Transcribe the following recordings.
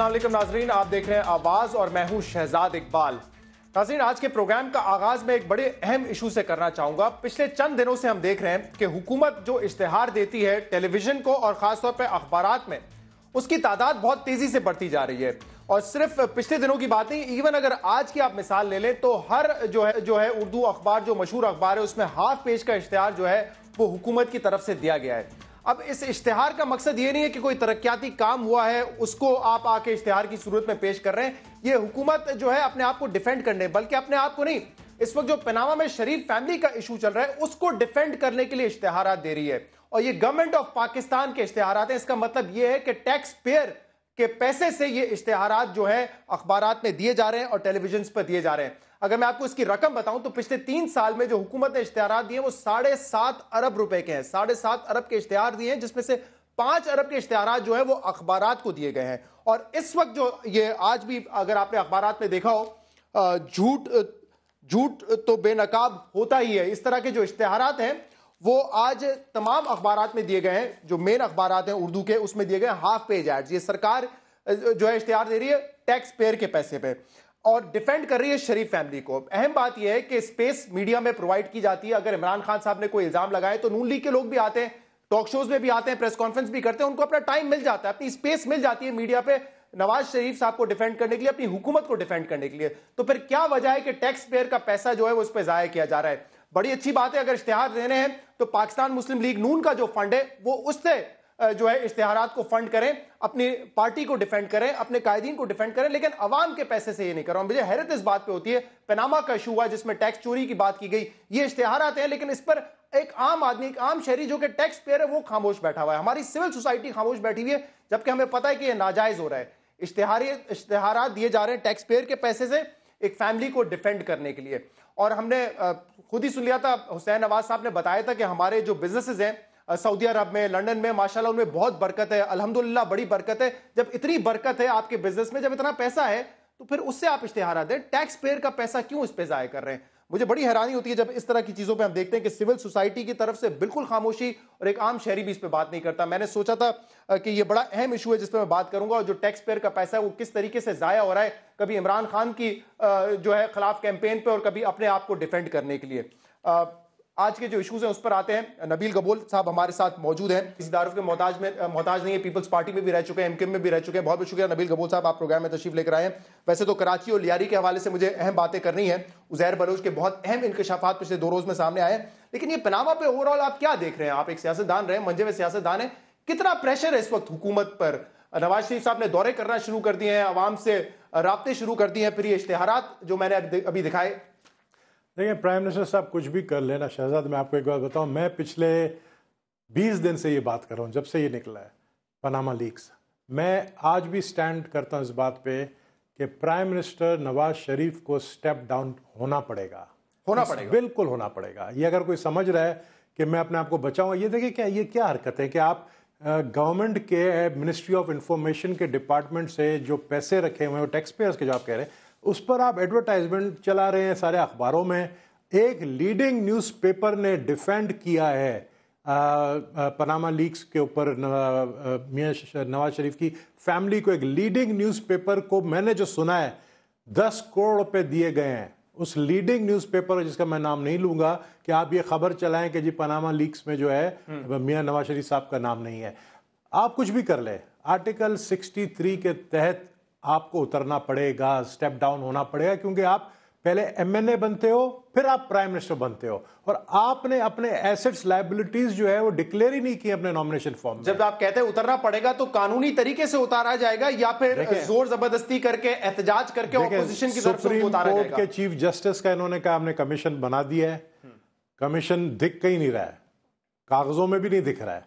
असलम नाजरीन आप देख रहे हैं आवाज़ और मैं हूं शहजाद इकबाल नाजरीन आज के प्रोग्राम का आगाज़ मैं एक बड़े अहम इशू से करना चाहूँगा पिछले चंद दिनों से हम देख रहे हैं कि हुकूमत जो इश्तहार देती है टेलीविज़न को और ख़ासतौर पर अखबार में उसकी तादाद बहुत तेज़ी से बढ़ती जा रही है और सिर्फ पिछले दिनों की बात नहीं इवन अगर आज की आप मिसाल ले लें तो हर जो है जो है उर्दू अखबार जो मशहूर अखबार है उसमें हाफ पेज का इश्तहार जो है वो हुकूमत की तरफ से दिया गया है अब इस इश्तहार का मकसद ये नहीं है कि कोई तरक्याती काम हुआ है उसको आप आके इश्तहार की सूरत में पेश कर रहे हैं ये हुकूमत जो है अपने आप को डिफेंड करने बल्कि अपने आप को नहीं इस वक्त जो पनामा में शरीफ फैमिली का इशू चल रहा है उसको डिफेंड करने के लिए इश्तहार दे रही है और ये गवर्नमेंट ऑफ पाकिस्तान के इश्तहार हैं इसका मतलब यह है कि टैक्स पेयर के पैसे से ये इश्तेहार जो है अखबार में दिए जा रहे हैं और टेलीविजन पर दिए जा रहे हैं अगर मैं आपको इसकी रकम बताऊं तो पिछले तीन साल में जो हुकूमत ने इश्तेहार दिए वो साढ़े सात अरब रुपए के हैं साढ़े सात अरब के इश्तेहार दिए हैं जिसमें से पांच अरब के इश्तेहार जो है वो अखबार को दिए गए हैं और इस वक्त जो ये आज भी अगर आपने अखबार में देखा हो झूठ झूठ तो बेनकाब होता ही है इस तरह के जो इश्तेहार हैं वो आज तमाम अखबार में दिए गए हैं जो मेन अखबार हैं उर्दू के उसमें दिए गए हाफ पेज एड्स ये सरकार जो है इश्तेहार दे रही है टैक्स पेयर के पैसे पे और डिफेंड कर रही है शरीफ फैमिली को अहम बात यह है कि स्पेस मीडिया में प्रोवाइड की जाती है अगर इमरान खान साहब ने कोई इल्जाम लगाए तो नून लीग के लोग भी आते हैं टॉक शोज में भी आते हैं प्रेस कॉन्फ्रेंस भी करते हैं उनको अपना टाइम मिल जाता है अपनी स्पेस मिल जाती है मीडिया पे नवाज शरीफ साहब को डिफेंड करने के लिए अपनी हुकूमत को डिफेंड करने के लिए तो फिर क्या वजह है कि टैक्स पेयर का पैसा जो है वो उस पर जाया किया जा रहा है बड़ी अच्छी बात है अगर इश्तेहार देने हैं तो पाकिस्तान मुस्लिम लीग नून का जो फंड है वो उससे जो है इश्तहार को फंड करें अपनी पार्टी को डिफेंड करें अपने कायदीन को डिफेंड करें लेकिन अवाम के पैसे से ये नहीं कर रहा मुझे हैरत इस बात पे होती है पनामा का इशू हुआ जिसमें टैक्स चोरी की बात की गई ये इश्तहार हैं लेकिन इस पर एक आम आदमी एक आम शहरी जो कि टैक्स पेयर है वो खामोश बैठा हुआ है हमारी सिविल सोसाइटी खामोश बैठी हुई है जबकि हमें पता है कि यह नाजायज हो रहा है इश्तहार इश्तहार दिए जा रहे हैं टैक्स पेयर के पैसे से एक फैमिली को डिफेंड करने के लिए और हमने खुद ही सुन लिया था हुसैन नवाज साहब ने बताया था कि हमारे जो बिजनेसेस हैं सऊदी अरब में लंदन में माशाल्लाह उनमें बहुत बरकत है अल्हम्दुलिल्लाह बड़ी बरकत है जब इतनी बरकत है आपके बिजनेस में जब इतना पैसा है तो फिर उससे आप इश्तेहारा दें टैक्स पेयर का पैसा क्यों इस पर जाया कर रहे हैं मुझे बड़ी हैरानी होती है जब इस तरह की चीजों पे हम देखते हैं कि सिविल सोसाइटी की तरफ से बिल्कुल खामोशी और एक आम शहरी भी इस पर बात नहीं करता मैंने सोचा था कि यह बड़ा अहम इशू है जिस पर मैं बात करूंगा और जो टैक्स पेयर का पैसा है वो किस तरीके से जाया हो रहा है कभी इमरान खान की जो है खिलाफ कैंपेन पर और कभी अपने आप को डिफेंड करने के लिए आज के जो इश्यूज हैं उस पर आते हैं नबील गबोल साहब हमारे साथ मौजूद हैं किसी दारूफ के मोहताज में मोहताज नहीं है पीपल्स पार्टी में भी रह चुके हैं एमकेएम में भी रह चुके हैं बहुत बहुत शुक्रिया नबील गबोल साहब आप प्रोग्राम में तशरीफ लेकर आए हैं वैसे तो कराची और लियारी के हवाले से मुझे अहम बातें करनी है उजैर बलोच के बहुत अहम इंकशाफात पिछले दो रोज में सामने आए लेकिन ये पनामा पे ओवरऑल आप क्या देख रहे हैं आप एक सियासतदान रहे मंजे में सियासतदान है कितना प्रेशर है इस वक्त हुकूमत पर नवाज शरीफ साहब ने दौरे करना शुरू कर दिए हैं आवाम से रबते शुरू कर दिए हैं फिर ये इश्तेहार जो मैंने अभी दिखाए देखिए प्राइम मिनिस्टर साहब कुछ भी कर लेना शहजाद मैं आपको एक बात बताऊं मैं पिछले 20 दिन से ये बात कर रहा हूँ जब से ये निकला है पनामा लीक्स मैं आज भी स्टैंड करता हूँ इस बात पे कि प्राइम मिनिस्टर नवाज शरीफ को स्टेप डाउन होना पड़ेगा होना पड़ेगा बिल्कुल होना पड़ेगा ये अगर कोई समझ रहा है कि मैं अपने आप को बचाऊंगा ये देखिए क्या ये क्या हरकत है कि आप गवर्नमेंट के मिनिस्ट्री ऑफ इंफॉर्मेशन के डिपार्टमेंट से जो पैसे रखे हुए हैं टैक्स पेयर्स के जो आप कह रहे हैं उस पर आप एडवर्टाइजमेंट चला रहे हैं सारे अखबारों में एक लीडिंग न्यूज़पेपर ने डिफेंड किया है पनामा लीक्स के ऊपर मियाँ नवाज शरीफ की फैमिली को एक लीडिंग न्यूज़पेपर को मैंने जो सुना है दस करोड़ रुपए दिए गए हैं उस लीडिंग न्यूज़पेपर जिसका मैं नाम नहीं लूंगा कि आप ये खबर चलाएं कि जी पनामा लीक्स में जो है हम्म। मियाँ नवाज शरीफ साहब का नाम नहीं है आप कुछ भी कर लें आर्टिकल 63 के तहत आपको उतरना पड़ेगा स्टेप डाउन होना पड़ेगा क्योंकि आप पहले एमएनए बनते हो फिर आप प्राइम मिनिस्टर बनते हो और आपने अपने एसेट्स लाइबिलिटीज जो है वो डिक्लेयर ही नहीं किए अपने नॉमिनेशन फॉर्म जब आप कहते हैं उतरना पड़ेगा तो कानूनी तरीके से उतारा जाएगा या फिर जोर जबरदस्ती करके एहतजाज करके ऑपोजिशन की उतारा जाएगा के चीफ जस्टिस का इन्होंने कहा हमने कमीशन बना दिया है कमीशन हम्म। दिख कहीं नहीं रहा है कागजों में भी नहीं दिख रहा है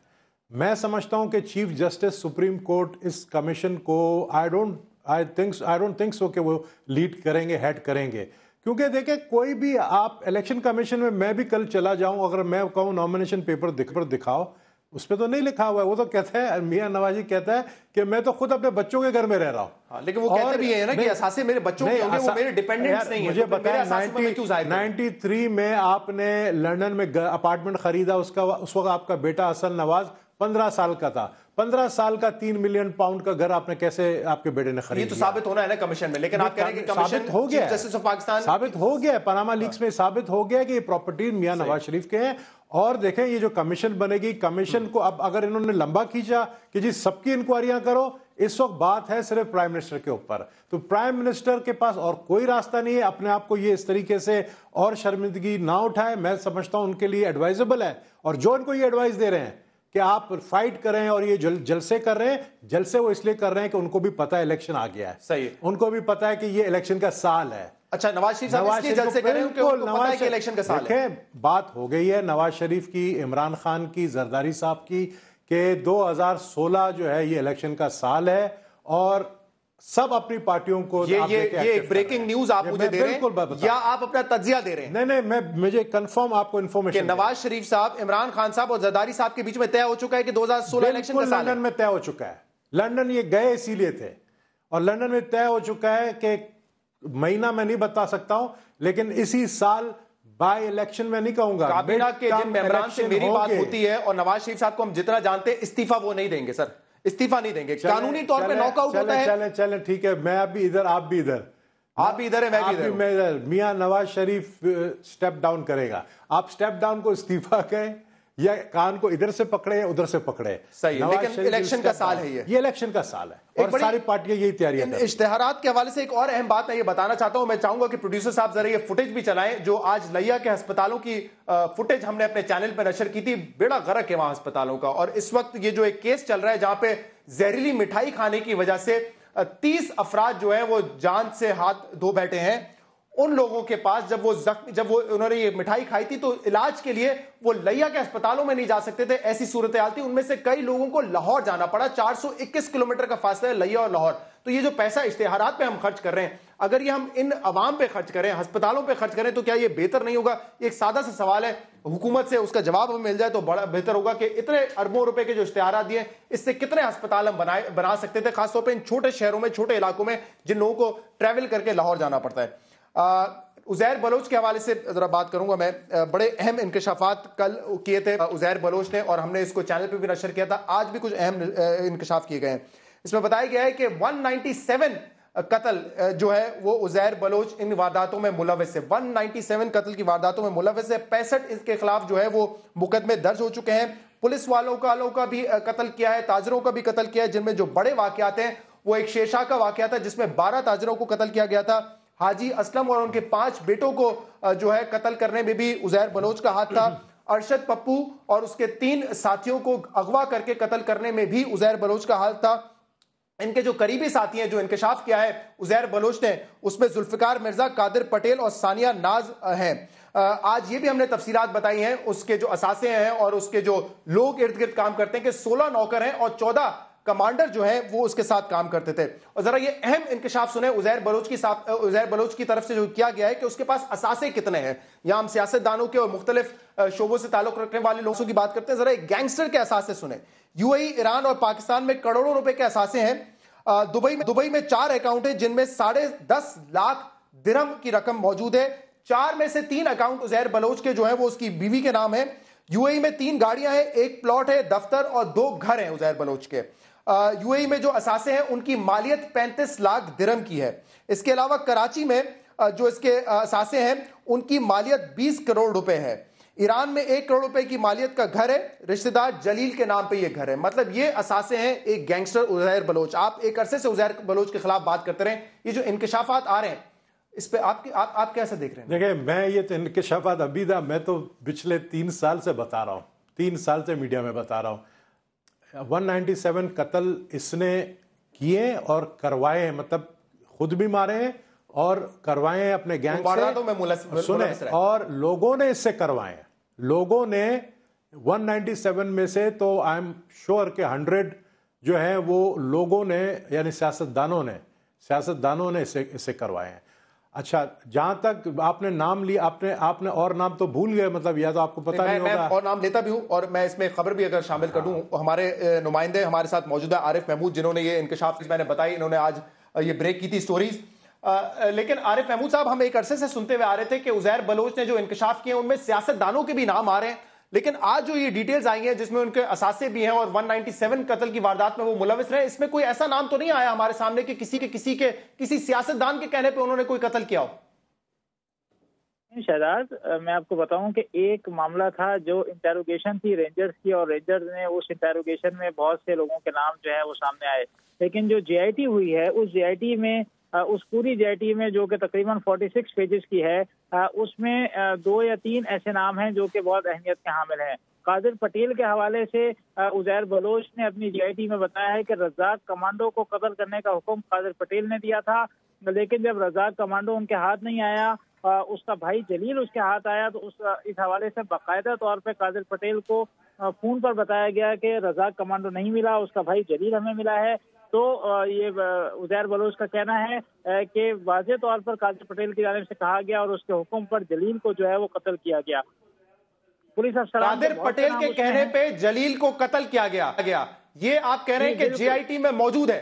मैं समझता हूं कि चीफ जस्टिस सुप्रीम कोर्ट इस कमीशन को I don't I think I don't think so कि वो लीड करेंगे हेड करेंगे क्योंकि देखें कोई भी आप इलेक्शन कमीशन में मैं भी कल चला जाऊं अगर मैं कहूं नॉमिनेशन पेपर दिख पर दिखाओ उस पर तो नहीं लिखा हुआ है वो तो कहता है मियाँ नवाजी कहता है कि मैं तो खुद अपने बच्चों के घर में रह रहा हूँ हाँ, लेकिन वो कहते भी है ना कि असासे मेरे बच्चों के होंगे वो नहीं मुझे तो बताया नाइन्टी थ्री में आपने लंदन में अपार्टमेंट खरीदा उसका उस वक्त आपका बेटा असल नवाज पंद्रह साल का था पंद्रह साल का तीन मिलियन पाउंड का घर आपने कैसे आपके बेटे ने खरीद ये तो साबित होना है ना कमीशन में लेकिन आप कह रहे हैं कि हो गया जस्टिस ऑफ पाकिस्तान साबित हो गया पनामा हाँ। लीक्स में साबित हो गया कि ये प्रॉपर्टी मियां नवाज शरीफ के हैं और देखें ये जो कमीशन बनेगी कमीशन हम्म। को अब अगर इन्होंने लंबा खींचा कि जी सबकी इंक्वायरियां करो इस वक्त बात है सिर्फ प्राइम मिनिस्टर के ऊपर तो प्राइम मिनिस्टर के पास और कोई रास्ता नहीं है अपने आप को ये इस तरीके से और शर्मिंदगी ना उठाए मैं समझता हूं उनके लिए एडवाइजेबल है और जो इनको ये एडवाइस दे रहे हैं कि आप फाइट कर रहे हैं और ये जल, जलसे कर रहे हैं जलसे वो इसलिए कर रहे हैं कि उनको भी पता है इलेक्शन आ गया है सही है उनको भी पता है कि ये इलेक्शन का साल है अच्छा नवाज शरीफ नवाज शरीफ जलसे कर रहे हैं उनको नवाज है कि इलेक्शन का साल है बात हो गई है नवाज शरीफ की इमरान खान की जरदारी साहब की कि 2016 जो है ये इलेक्शन का साल है और सब अपनी पार्टियों को ये ये ये ब्रेकिंग न्यूज आप मुझे दे रहे हैं या आप अपना तजिया दे रहे हैं नहीं नहीं मैं मुझे कंफर्म आपको इन्फॉर्मेशन नवाज शरीफ साहब इमरान खान साहब और जरदारी साहब के बीच में तय हो चुका है कि 2016 इलेक्शन का लंदन में तय हो चुका है लंदन ये गए इसीलिए थे और लंदन में तय हो चुका है कि महीना में नहीं बता सकता हूं लेकिन इसी साल बाय इलेक्शन में नहीं कहूंगा काबिना के जिन मेहमान से मेरी बात होती है और नवाज शरीफ साहब को हम जितना जानते हैं इस्तीफा वो नहीं देंगे सर इस्तीफा नहीं देंगे कानूनी तौर पे नॉकआउट होता है चलें चलें ठीक है मैं अभी इधर आप भी इधर आप इधर है मैं भी इधर मैं इधर मियां नवाज शरीफ स्टेप डाउन करेगा आप स्टेप डाउन को इस्तीफा कहें या कान को इधर से पकड़े या उधर से पकड़े सही है लेकिन इलेक्शन का साल है ये ये इलेक्शन का साल है और सारी पार्टियां यही तैयारी इश्तेहारात के हवाले से एक और अहम बात मैं ये बताना चाहता हूं मैं चाहूंगा कि प्रोड्यूसर साहब जरा ये फुटेज भी चलाएं जो आज लैया के अस्पतालों की फुटेज हमने अपने चैनल पर नशर की थी बेड़ा गरक है वहां अस्पतालों का और इस वक्त ये जो एक केस चल रहा है जहां पे जहरीली मिठाई खाने की वजह से तीस अफराद जो है वो जान से हाथ धो बैठे हैं उन लोगों के पास जब वो जख्म जब वो उन्होंने ये मिठाई खाई थी तो इलाज के लिए वो लैया के अस्पतालों में नहीं जा सकते थे ऐसी सूरत हाल थी उनमें से कई लोगों को लाहौर जाना पड़ा 421 किलोमीटर का फासला है लैया और लाहौर तो ये जो पैसा इश्तेहारात पे हम खर्च कर रहे हैं अगर ये हम इन आवाम पे खर्च करें अस्पतालों पे खर्च करें तो क्या ये बेहतर नहीं होगा एक सादा सा सवाल है हुकूमत से उसका जवाब हमें मिल जाए तो बड़ा बेहतर होगा कि इतने अरबों रुपए के जो इश्तेहार दिए इससे कितने अस्पताल हम बनाए बना सकते थे खासतौर पर इन छोटे शहरों में छोटे इलाकों में जिन लोगों को ट्रैवल करके लाहौर जाना पड़ता है उजैर बलोच के हवाले से ज़रा बात करूंगा मैं बड़े अहम इंकशाफात कल किए थे उजैर बलोच ने और हमने इसको चैनल पर भी नशर किया था आज भी कुछ अहम इंकशाफ किए गए हैं इसमें बताया गया है कि 197 कत्ल जो है वो उजैर बलोच इन वारदातों में मुलविस है 197 कत्ल की वारदातों में मुलविस है पैंसठ इसके खिलाफ जो है वो मुकदमे दर्ज हो चुके हैं पुलिस वालों का वालों का भी कत्ल किया है ताजरों का भी कत्ल किया है जिनमें जो बड़े वाकत हैं वो एक शेषा का वाकया था जिसमें बारह ताजरों को कत्ल किया गया था हाजी असलम और उनके पांच बेटों को जो है कत्ल करने में भी उजैर बलोच का हाथ था अरशद पप्पू और उसके तीन साथियों को अगवा करके कत्ल करने में भी उजैर बलोच का हाथ था इनके जो करीबी साथी हैं जो इंकशाफ किया है उजैर बलोच ने उसमें जुल्फिकार मिर्जा कादिर पटेल और सानिया नाज हैं आज ये भी हमने तफसी बताई हैं उसके जो असासे हैं और उसके जो लोग इर्द गिर्द काम करते हैं कि 16 नौकर हैं और 14 कमांडर जो है वो उसके साथ काम करते थे और जरा ये अहम इंकशाफ सुने उजैर बलोच की साथ उजैर बलोच की तरफ से जो किया गया है कि उसके पास असासे कितने हैं या हम सियासतदानों के और मुख्तलिफ शोबों से ताल्लुक रखने वाले लोगों की बात करते हैं जरा एक गैंगस्टर के असासे सुने यू ईरान और पाकिस्तान में करोड़ों रुपए के असासे हैं दुबई में दुबई में चार अकाउंट है जिनमें साढ़े दस लाख दिरम की रकम मौजूद है चार में से तीन अकाउंट उजैर बलोच के जो है वो उसकी बीवी के नाम है यूएई में तीन गाड़ियां हैं एक प्लॉट है दफ्तर और दो घर हैं उजैर बलोच के यूएई में जो असासे हैं उनकी मालियत 35 लाख दिरम की है इसके अलावा कराची में जो इसके असासे हैं उनकी मालियत 20 करोड़ रुपए है ईरान में एक करोड़ रुपए की मालियत का घर है रिश्तेदार जलील के नाम पे ये घर है मतलब ये असासे हैं एक गैंगस्टर उजैर बलोच आप एक अरसे से उजैर बलोच के खिलाफ बात करते रहे ये जो इंकशाफात आ रहे हैं इस पे आप, आप आप कैसे देख रहे हैं देखिए मैं ये तो इंकशाफात था मैं तो पिछले तीन साल से बता रहा हूँ तीन साल से मीडिया में बता रहा हूँ 197 कत्ल इसने किए और करवाए मतलब खुद भी मारे हैं और करवाए अपने गैंग से तो मैं मुलस, सुने और लोगों ने इससे करवाए लोगों ने 197 में से तो आई एम श्योर के 100 जो है वो लोगों ने यानी सियासतदानों ने सियासतदानों ने इसे इसे करवाए हैं अच्छा जहां तक आपने नाम लिया आपने आपने और नाम तो भूल गए मतलब या तो आपको पता नहीं, नहीं मैं, होगा मैं और नाम लेता भी हूं और मैं इसमें खबर भी अगर शामिल हाँ। कर दूं हमारे नुमाइंदे हमारे साथ मौजूदा आरिफ महमूद जिन्होंने ये इंकशाफ मैंने बताई इन्होंने आज ये ब्रेक की थी स्टोरीज लेकिन आरिफ महमूद साहब हम एक अरसे से सुनते हुए आ रहे थे कि उजैर बलोच ने जो इंकशाफ किए उनमें सियासतदानों के भी नाम आ रहे हैं लेकिन आज जो ये डिटेल्स आई हैं जिसमें उनके असासे भी हैं और 197 कत्ल की वारदात में वो मुलविस रहे इसमें कोई ऐसा नाम तो नहीं आया हमारे सामने कि किसी के किसी के किसी सियासतदान के कहने पे उन्होंने कोई कत्ल किया हो शहजाद मैं आपको बताऊं कि एक मामला था जो इंटेरोगेशन थी रेंजर्स की और रेंजर्स ने उस इंटेरोगेशन में बहुत से लोगों के नाम जो है वो सामने आए लेकिन जो जेआईटी हुई है उस जेआईटी में उस पूरी जेआईटी में जो कि तकरीबन 46 पेजेस की है उसमें दो या तीन ऐसे नाम हैं जो कि बहुत अहमियत के हामिल हैं कादिर पटेल के हवाले से उजैर बलोच ने अपनी जीआईटी में बताया है कि रजाक कमांडो को कत्ल करने का हुक्म कादिर पटेल ने दिया था लेकिन जब रजाक कमांडो उनके हाथ नहीं आया उसका भाई जलील उसके हाथ आया तो उस इस हवाले से बाकायदा तौर पर कादिर पटेल को फोन पर बताया गया कि रजाक कमांडो नहीं मिला उसका भाई जलील हमें मिला है तो ये उजैर बलोच का कहना है कि वाजे तौर पर काजर पटेल की जानब से कहा गया और उसके हुक्म पर जलील को जो है वो कत्ल किया गया पुलिस अफसर कादिर पटेल के कहने पे जलील को कत्ल किया गया गया ये आप कह रहे हैं कि जेआईटी में मौजूद है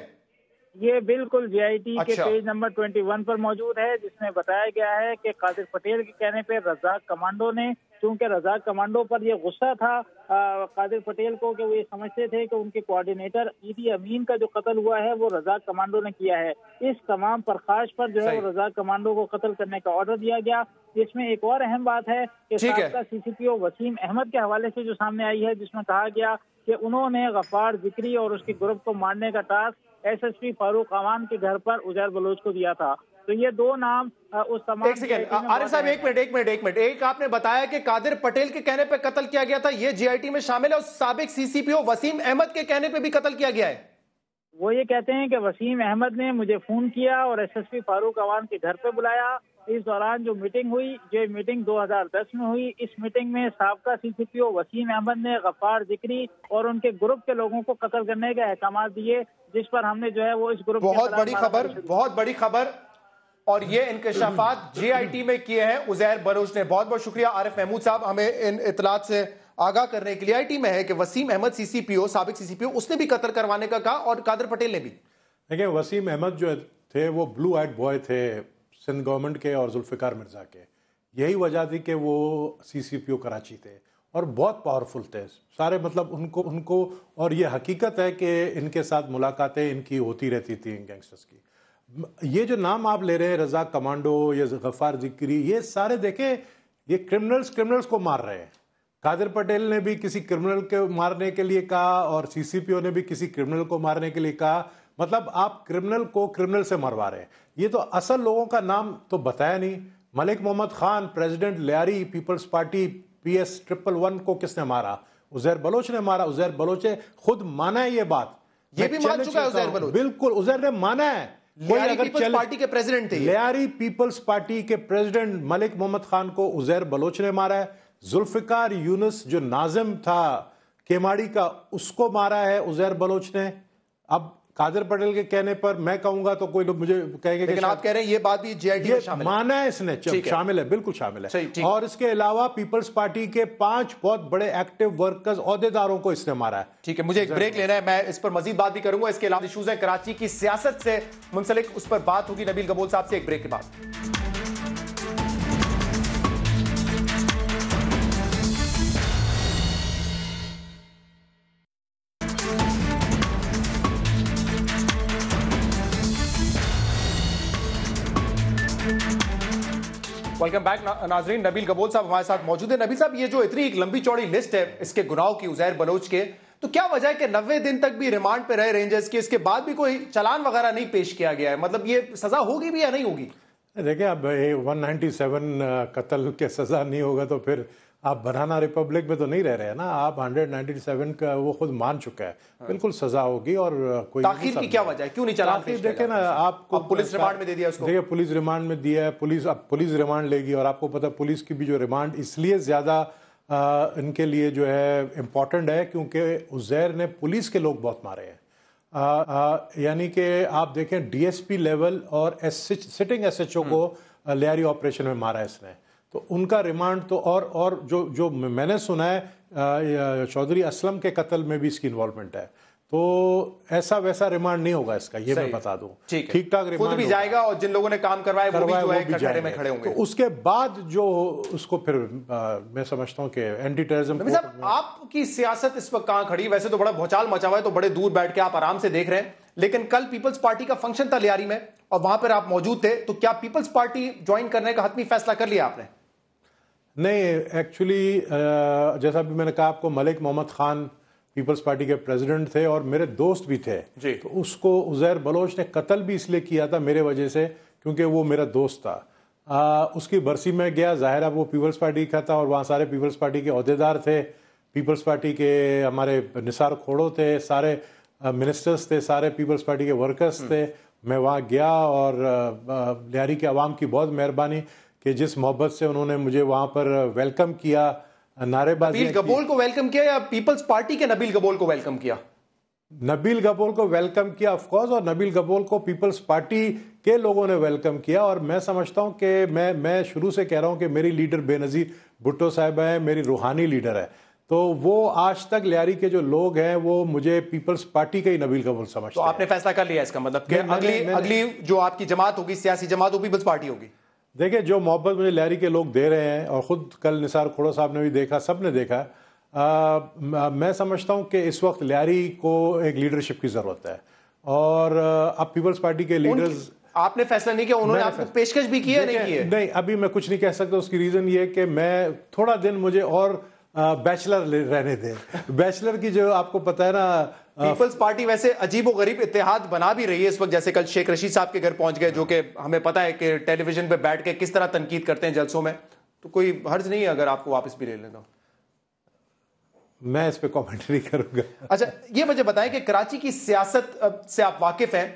ये बिल्कुल जीआईटी अच्छा। के पेज नंबर 21 पर मौजूद है जिसमें बताया गया है कि कादिर पटेल के कहने पे रजाक कमांडो ने क्योंकि रजाक कमांडो पर यह गुस्सा था आ, कादिर पटेल को कि वो ये समझते थे कि उनके कोऑर्डिनेटर ईदी अमीन का जो कत्ल हुआ है वो रजाक कमांडो ने किया है इस तमाम परखाश पर जो है वो रजाक कमांडो को कत्ल करने का ऑर्डर दिया गया जिसमें एक और अहम बात है कि सबका सीसीपीओ वसीम अहमद के हवाले से जो सामने आई है जिसमें कहा गया कि उन्होंने गफार जिक्री और उसके ग्रुप को मारने का टास्क एसएसपी फारूक अवान के घर पर उजैर बलोच को दिया था तो ये दो नाम उस समय एक सेकंड आरिफ साहब एक मिनट एक मिनट एक मिनट एक आपने बताया कि कादिर पटेल के कहने पर कत्ल किया गया था ये जीआईटी में शामिल है और सबक सीसीपीओ वसीम अहमद के कहने पर भी कत्ल किया गया है वो ये कहते हैं कि वसीम अहमद ने मुझे फोन किया और एसएसपी फारूक अवान के घर पे बुलाया इस दौरान जो मीटिंग हुई ये मीटिंग 2010 में हुई इस मीटिंग में सबका सीसीपीओ वसीम अहमद ने गफ्फार जिक्री और उनके ग्रुप के लोगों को कत्ल करने के अहकाम दिए जिस पर हमने जो है वो इस ग्रुप बहुत बड़ी खबर बहुत बड़ी खबर और ये इंकशाफात जेआईटी में किए हैं उजैर बलोच ने बहुत बहुत शुक्रिया आरिफ महमूद साहब हमें इन इतलात से आगाह करने के लिए टी में है कि वसीम अहमद सीसीपीओ सबक सीसीपीओ उसने भी कतल करवाने का कहा और कादर पटेल ने भी देखिए वसीम अहमद जो थे वो ब्लू आइड बॉय थे सिंध गवर्नमेंट के और जुल्फ़िकार मिर्ज़ा के यही वजह थी कि वो सी सी पी ओ कराची थे और बहुत पावरफुल थे सारे मतलब उनको उनको और ये हकीकत है कि इनके साथ मुलाकातें इनकी होती रहती थी इन गैंगस्टर्स की ये जो नाम आप ले रहे हैं रजा कमांडो ये गफ़ार जिक्री ये सारे देखें ये क्रिमिनल्स क्रिमिनल्स को मार रहे हैं कादिर पटेल ने भी किसी क्रिमिनल के मारने के लिए कहा और सीसीपीओ ने भी किसी क्रिमिनल को मारने के लिए कहा मतलब आप क्रिमिनल को क्रिमिनल से मरवा रहे हैं ये तो असल लोगों का नाम तो बताया नहीं Malik Mohammad Khan president Lyari People's Party P S triple one को किसने मारा उजैर बलोच ने मारा उजैर बलोच ने खुद माना है ये बात ये भी मान चुका है उजैर बलोच बिल्कुल उजैर ने माना है पीपल्स पार्टी के प्रेसिडेंट थे लियारी पीपल्स पार्टी के प्रेसिडेंट मलिक मोहम्मद खान को उजैर बलोच ने मारा है जुल्फिकार यूनुस जो नाजिम था केमाड़ी का उसको मारा है उजैर बलोच ने अब कादर पटेल के कहने पर मैं कहूंगा तो कोई लोग मुझे कहेंगे लेकिन आप कह रहे हैं ये बात भी जीआईटी में शामिल माना है इसने शामिल है बिल्कुल शामिल है और इसके अलावा पीपल्स पार्टी के पांच बहुत बड़े एक्टिव वर्कर्स अहदेदारों को इसने मारा है ठीक है मुझे एक ब्रेक लेना है मैं इस पर मजीद बात भी करूंगा इसके अलावा इशूज है कराची की सियासत से मुंसलिक उस पर बात होगी नबील कबोल साहब से एक ब्रेक के बाद वेलकम बैक नाजरीन नबील कबूल साहब हमारे साथ मौजूद है नबील साहब ये जो इतनी एक लंबी चौड़ी लिस्ट है इसके गुनाहों की उजैर बलोच के तो क्या वजह है कि नब्बे दिन तक भी रिमांड पे रहे रेंजर्स की इसके बाद भी कोई चलान वगैरह नहीं पेश किया गया है मतलब ये सजा होगी भी या नहीं होगी देखिए अब ये 197 कत्ल के सज़ा नहीं होगा तो फिर आप बनाना रिपब्लिक में तो नहीं रह रहे हैं ना आप 197 का वो खुद मान चुका है हाँ। बिल्कुल सजा होगी और कोई ताखिर की क्या वजह है क्यों नहीं चला देखे ना आपको आप पुलिस रिमांड में दे दिया उसको देखिए पुलिस रिमांड में दिया है पुलिस अब पुलिस रिमांड लेगी और आपको पता पुलिस की भी जो रिमांड इसलिए ज़्यादा इनके लिए जो है इम्पॉर्टेंट है क्योंकि उजैर ने पुलिस के लोग बहुत मारे हैं यानी कि आप देखें डीएसपी लेवल और एस सिटिंग एसएचओ को हम्म। लियारी ऑपरेशन में मारा है इसने तो उनका रिमांड तो और और जो जो मैंने सुना है चौधरी असलम के कत्ल में भी इसकी इन्वॉल्वमेंट है तो ऐसा वैसा रिमांड नहीं होगा इसका ये मैं बता दूं ठीक ठाक रिमांड भी जाएगा और जिन लोगों ने काम करवाया वो भी जो है में खड़े होंगे तो उसके बाद जो उसको फिर आ, मैं समझता हूं कि एंटी टेररिज्म आपकी सियासत इस वक्त कहां खड़ी वैसे तो बड़ा भौचाल मचा हुआ है तो बड़े दूर बैठ के आप आराम से देख रहे हैं लेकिन कल पीपल्स पार्टी का फंक्शन था लियारी में और वहां पर आप मौजूद थे तो क्या पीपल्स पार्टी ज्वाइन करने का हतमी फैसला कर लिया आपने नहीं एक्चुअली uh, जैसा भी मैंने कहा आपको मलिक मोहम्मद खान पीपल्स पार्टी के प्रेसिडेंट थे और मेरे दोस्त भी थे जी। तो उसको उजैर बलोच ने कत्ल भी इसलिए किया था मेरे वजह से क्योंकि वो मेरा दोस्त था आ, उसकी बरसी में गया ज़ाहिर वो पीपल्स पार्टी का था और वहाँ सारे पीपल्स पार्टी के अहदेदार थे पीपल्स पार्टी के हमारे निसार खोड़ो थे सारे मिनिस्टर्स थे सारे पीपल्स पार्टी के वर्कर्स हम्म। थे मैं वहाँ गया और लियारी के आवाम की बहुत मेहरबानी कि जिस मोहब्बत से उन्होंने मुझे वहां पर वेलकम किया नारेबाजी गबोल को वेलकम किया या पीपल्स पार्टी के नबील गबोल को वेलकम किया नबील गबोल को वेलकम किया कोर्स और नबील गबोल को पीपल्स पार्टी के लोगों ने वेलकम किया और मैं समझता हूं कि मैं मैं शुरू से कह रहा हूं कि मेरी लीडर बेनज़ीर भुट्टो साहब है मेरी रूहानी लीडर है तो वो आज तक लियारी के जो लोग हैं वो मुझे पीपल्स पार्टी का ही नबील कबूल समझते तो आपने फैसला कर लिया इसका मतलब कि अगली मैं, अगली जो आपकी जमात होगी सियासी जमात वो पीपल्स पार्टी होगी देखिए जो मोहब्बत मुझे लहरी के लोग दे रहे हैं और ख़ुद कल निसार खोड़ा साहब ने भी देखा सब ने देखा आ, मैं समझता हूँ कि इस वक्त लहरी को एक लीडरशिप की ज़रूरत है और अब पीपल्स पार्टी के लीडर्स आपने फैसला नहीं किया उन्होंने आपको पेशकश भी किया नहीं किया नहीं अभी मैं कुछ नहीं कह सकता उसकी रीज़न ये कि मैं थोड़ा दिन मुझे और बैचलर रहने दें बैचलर की जो आपको पता है ना पीपल्स uh, पार्टी वैसे अजीब गरीब इतिहाद बना भी रही है इस वक्त जैसे कल शेख रशीद साहब के घर पहुंच गए जो कि हमें पता है कि टेलीविजन पे बैठ के किस तरह तनकीद करते हैं जलसों में तो कोई हर्ज नहीं है अगर आपको वापस भी ले लेना मैं इस पर कॉमेंट्री करूंगा अच्छा ये मुझे बताएं कि कराची की सियासत से आप वाकिफ हैं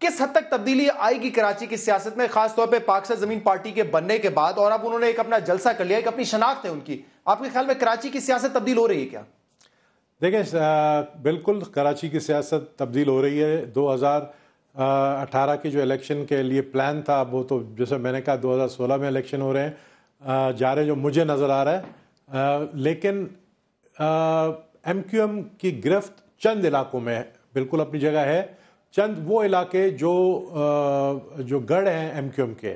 किस हद तक तब्दीली आएगी कराची की सियासत में खासतौर पर पाकिस्तान जमीन पार्टी के बनने के बाद और अब उन्होंने एक अपना जलसा कर लिया एक अपनी शनाख्त है उनकी आपके ख्याल में कराची की सियासत तब्दील हो रही है क्या देखें बिल्कुल कराची की सियासत तब्दील हो रही है 2018 के जो इलेक्शन के लिए प्लान था वो तो जैसे मैंने कहा 2016 में इलेक्शन हो रहे हैं जा रहे हैं जो मुझे नज़र आ रहा है लेकिन एम क्यू एम की गिरफ्त चंद इलाकों में है बिल्कुल अपनी जगह है चंद वो इलाके जो जो गढ़ हैं एम क्यू एम के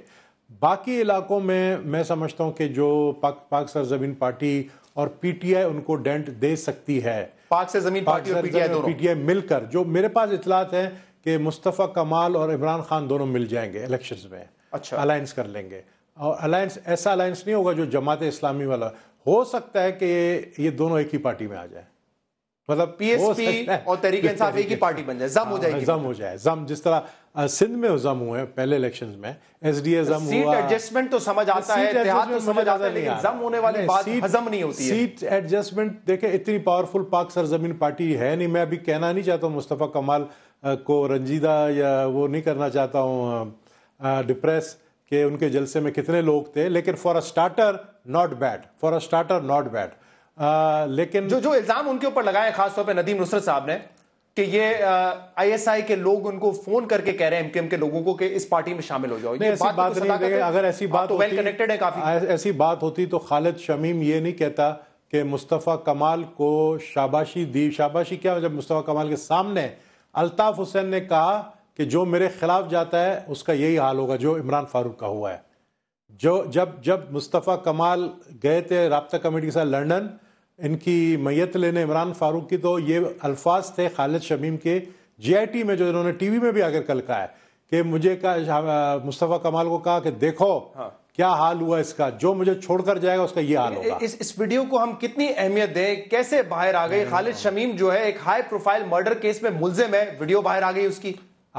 बाकी इलाकों में मैं समझता हूँ कि जो पाक पाक सरजमीन पार्टी और पीटीआई उनको डेंट दे सकती है पाक से जमीन पार्टी और पीटीआई पीटीआई मिलकर जो मेरे पास इतलात है कि मुस्तफ़ा कमाल और इमरान खान दोनों मिल जाएंगे इलेक्शन में अच्छा अलायंस कर लेंगे और अलायंस ऐसा अलायंस नहीं होगा जो जमात इस्लामी वाला हो सकता है कि ये दोनों एक ही पार्टी में आ जाए मतलब पीएसपी और तरीके इंसाफ एक ही पार्टी बन जाए जम हो हाँ, जाएगी जम हो जाए जम जिस तरह सिंध में जम हुए पहले इलेक्शन में एस डी सीट एडजस्टमेंट तो समझ आता है तो समझ आता है लेकिन जम होने वाले बात हजम नहीं होती सीट एडजस्टमेंट देखे इतनी पावरफुल पाक सरजमीन पार्टी है नहीं मैं अभी कहना नहीं चाहता हूँ मुस्तफ़ा कमाल को रंजीदा या वो नहीं करना चाहता हूँ डिप्रेस के उनके जलसे में कितने लोग थे लेकिन for a starter not bad for a starter not bad लेकिन जो जो इल्जाम उनके ऊपर लगाए खासतौर पर नदीम नुसरत साहब ने कि ये आईएसआई के लोग उनको फोन करके कह रहे हैं एमकेएम के लोगों को कि इस पार्टी में शामिल हो जाओ ये ऐसी बात, तो बात नहीं अगर ऐसी हाँ, बात तो वेल कनेक्टेड है काफी ऐसी बात होती तो खालिद शमीम ये नहीं कहता कि मुस्तफ़ा कमाल को शाबाशी दी शाबाशी क्या जब मुस्तफ़ा कमाल के सामने अल्ताफ़ हुसैन ने कहा कि जो मेरे खिलाफ जाता है उसका यही हाल होगा जो इमरान फारूक का हुआ है जो जब जब मुस्तफ़ा कमाल गए थे रबता कमेटी के साथ लंडन इनकी मैयत लेने इमरान फारूक की तो ये अल्फाज थे खालिद शमीम के जीआईटी में जो इन्होंने टीवी में भी आकर कल कहा है कि मुझे कहा हाँ, मुस्तफ़ा कमाल को कहा कि देखो हाँ। क्या हाल हुआ इसका जो मुझे छोड़कर जाएगा उसका ये हाल होगा इस इस वीडियो को हम कितनी अहमियत दें कैसे बाहर आ गई खालिद शमीम जो है एक हाई प्रोफाइल मर्डर केस में मुलजिम है वीडियो बाहर आ गई उसकी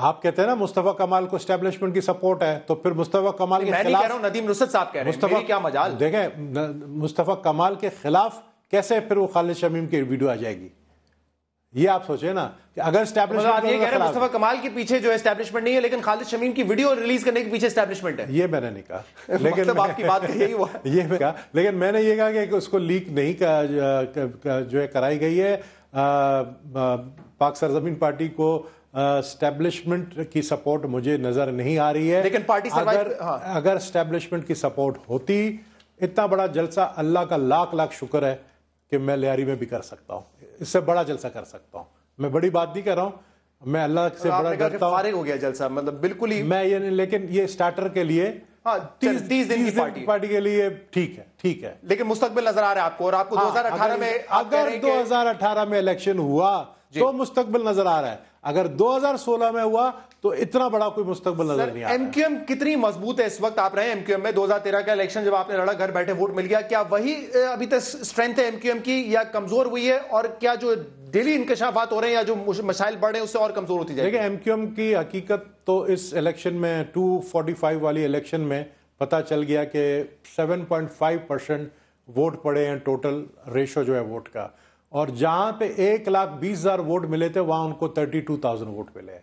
आप कहते हैं ना मुस्तफा कमाल को स्टैब्लिशमेंट की सपोर्ट है तो फिर मुस्तफा कमाल के मैं खिलाफ कह रहा हूं नदीम नुसरत साहब कह रहे हैं क्या मजाल देखें मुस्तफा कमाल के खिलाफ कैसे फिर वो खालिद शमीम की वीडियो आ जाएगी ये आप सोचे ना कि अगर मतलब मुस्तफा कमाल के पीछे जो एस्टेब्लिशमेंट नहीं है लेकिन खालिद शमीम की वीडियो रिलीज करने के पीछे एस्टेब्लिशमेंट है ये मैंने नहीं कहा मतलब लेकिन मतलब आपकी बात यही हुआ ये मैं कहा लेकिन मैंने ये कहा कि उसको लीक नहीं का, का, जो है कराई गई है पाक सरजमीन पार्टी को स्टैब्लिशमेंट uh, की सपोर्ट मुझे नजर नहीं आ रही है लेकिन पार्टी अगर हाँ। अगर स्टैब्लिशमेंट की सपोर्ट होती इतना बड़ा जलसा अल्लाह का लाख लाख शुक्र है कि मैं लियारी में भी कर सकता हूँ इससे बड़ा जलसा कर सकता हूँ मैं बड़ी बात नहीं कर रहा हूँ मैं अल्लाह से बड़ा डरता हूँ हो गया जलसा मतलब बिल्कुल ही मैं ये लेकिन ये स्टार्टर के लिए हाँ, तीस, तीस दिन, की पार्टी।, पार्टी के लिए ठीक है ठीक है लेकिन मुस्तकबिल नजर आ रहा है आपको और आपको हाँ, हजार अठारह में अगर अठारह में इलेक्शन हुआ तो मुस्तकबिल नजर आ रहा है अगर 2016 में हुआ तो इतना बड़ा कोई मुस्तकबल नजर नहीं एमक्यूएम कितनी मजबूत है इस वक्त आप रहे एमक्यूएम में 2013 का इलेक्शन जब आपने लड़ा घर बैठे वोट मिल गया क्या वही अभी तक स्ट्रेंथ है एमक्यूएम की या कमजोर हुई है और क्या जो डेली इंकशाफात हो रहे हैं या जो मसाइल बढ़ रहे हैं उससे और कमजोर होती जाए देखिए एमक्यूएम की हकीकत तो इस इलेक्शन में टू वाली इलेक्शन में पता चल गया कि सेवन परसेंट वोट पड़े हैं टोटल रेशो जो है वोट का और जहां पे एक लाख बीस हजार वोट मिले थे वहां उनको थर्टी टू थाउजेंड वोट मिले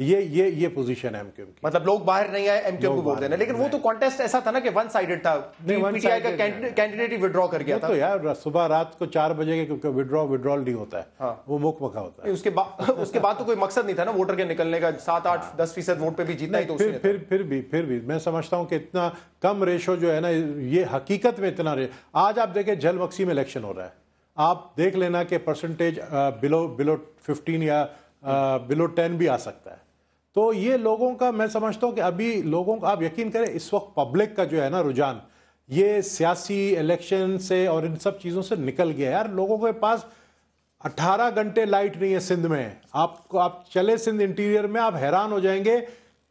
ये ये ये पोजीशन है एमक्यूएम की मतलब लोग बाहर नहीं आए एमक्यूएम को वोट देने लेकिन वो तो कॉन्टेस्ट ऐसा था ना कि वन साइडेड था पीटीआई का कैंडिडेट ही विड्रॉ कर गया तो था तो यार सुबह रात को चार बजे के विड्रॉ विड्रॉल नहीं होता है हाँ। वो मुख मखा होता है उसके बाद उसके बाद तो कोई मकसद नहीं था ना वोटर के निकलने का सात आठ हाँ। दस फीसद वोट पे भी जीतना ही तो फिर फिर फिर भी फिर भी मैं समझता हूँ कि इतना कम रेशो जो है ना ये हकीकत में इतना आज आप देखें जलमक्सी में इलेक्शन हो रहा है आप देख लेना कि परसेंटेज बिलो बिलो फिफ्टीन या बिलो uh, टेन भी आ सकता है तो ये लोगों का मैं समझता हूँ कि अभी लोगों का आप यकीन करें इस वक्त पब्लिक का जो है ना रुझान ये सियासी इलेक्शन से और इन सब चीज़ों से निकल गया यार लोगों के पास 18 घंटे लाइट नहीं है सिंध में आपको आप चले सिंध इंटीरियर में आप हैरान हो जाएंगे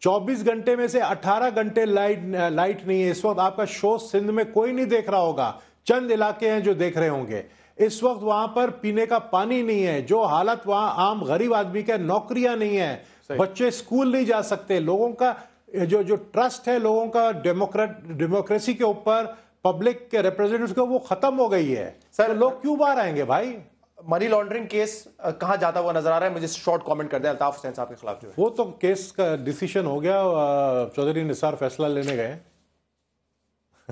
24 घंटे में से 18 घंटे लाइट लाइट uh, नहीं है इस वक्त आपका शो सिंध में कोई नहीं देख रहा होगा चंद इलाके हैं जो देख रहे होंगे इस वक्त वहां पर पीने का पानी नहीं है जो हालत वहां आम गरीब आदमी का नौकरियां नहीं है बच्चे स्कूल नहीं जा सकते लोगों का जो जो ट्रस्ट है लोगों का डेमोक्रेट डेमोक्रेसी के ऊपर पब्लिक के रिप्रेजेंटेटिव का वो खत्म हो गई है सर तो लोग क्यों बाहर आएंगे भाई मनी लॉन्ड्रिंग केस कहाँ जाता हुआ नजर आ रहा है मुझे शॉर्ट कमेंट कर दे अल्ताफ हुसैन साहब के खिलाफ जो है। वो तो केस का डिसीजन हो गया चौधरी निसार फैसला लेने गए